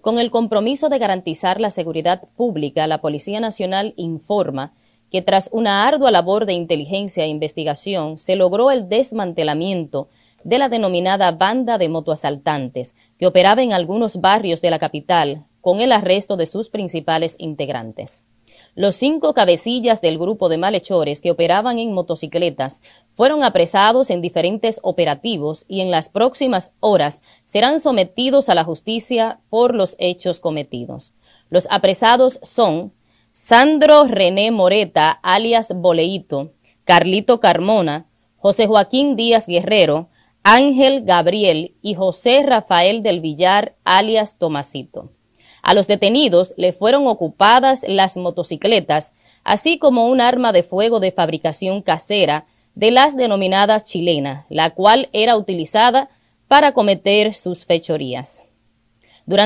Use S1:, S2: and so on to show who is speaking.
S1: Con el compromiso de garantizar la seguridad pública, la Policía Nacional informa que tras una ardua labor de inteligencia e investigación se logró el desmantelamiento de la denominada banda de motoasaltantes que operaba en algunos barrios de la capital con el arresto de sus principales integrantes. Los cinco cabecillas del grupo de malhechores que operaban en motocicletas fueron apresados en diferentes operativos y en las próximas horas serán sometidos a la justicia por los hechos cometidos. Los apresados son Sandro René Moreta, alias Boleito, Carlito Carmona, José Joaquín Díaz Guerrero, Ángel Gabriel y José Rafael del Villar, alias Tomasito. A los detenidos le fueron ocupadas las motocicletas, así como un arma de fuego de fabricación casera de las denominadas chilena, la cual era utilizada para cometer sus fechorías.